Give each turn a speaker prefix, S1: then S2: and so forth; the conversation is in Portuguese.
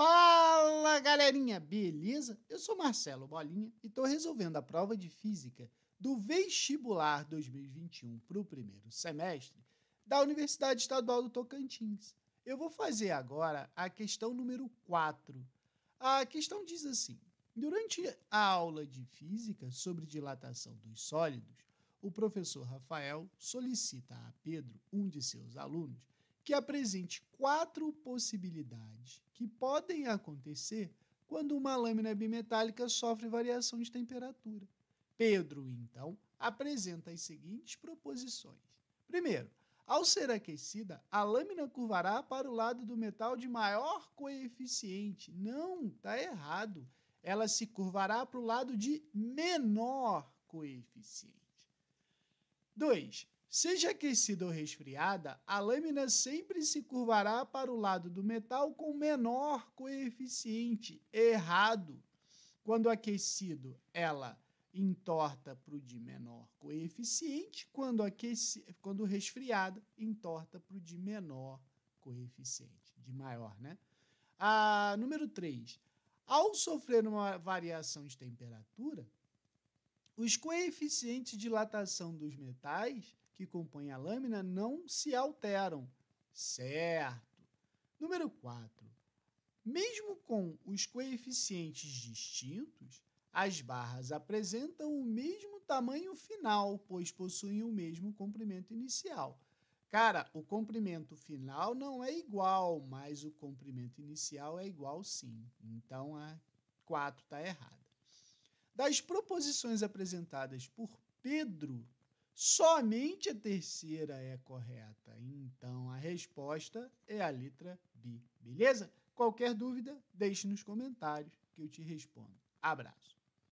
S1: Fala galerinha, beleza? Eu sou Marcelo Bolinha e estou resolvendo a prova de física do vestibular 2021 para o primeiro semestre da Universidade Estadual do Tocantins. Eu vou fazer agora a questão número 4. A questão diz assim: durante a aula de física sobre dilatação dos sólidos, o professor Rafael solicita a Pedro, um de seus alunos, que apresente quatro possibilidades que podem acontecer quando uma lâmina bimetálica sofre variação de temperatura. Pedro, então, apresenta as seguintes proposições. Primeiro, ao ser aquecida, a lâmina curvará para o lado do metal de maior coeficiente. Não, está errado. Ela se curvará para o lado de menor coeficiente. 2. Seja aquecida ou resfriada, a lâmina sempre se curvará para o lado do metal com menor coeficiente. Errado! Quando aquecido, ela entorta para o de menor coeficiente, quando, aqueci... quando resfriada, entorta para o de menor coeficiente, de maior, né? Ah, número 3. Ao sofrer uma variação de temperatura, os coeficientes de dilatação dos metais que compõem a lâmina não se alteram. Certo. Número 4. Mesmo com os coeficientes distintos, as barras apresentam o mesmo tamanho final, pois possuem o mesmo comprimento inicial. Cara, o comprimento final não é igual, mas o comprimento inicial é igual sim. Então a 4 está errada. Das proposições apresentadas por Pedro Somente a terceira é correta. Então a resposta é a letra B, beleza? Qualquer dúvida, deixe nos comentários que eu te respondo. Abraço.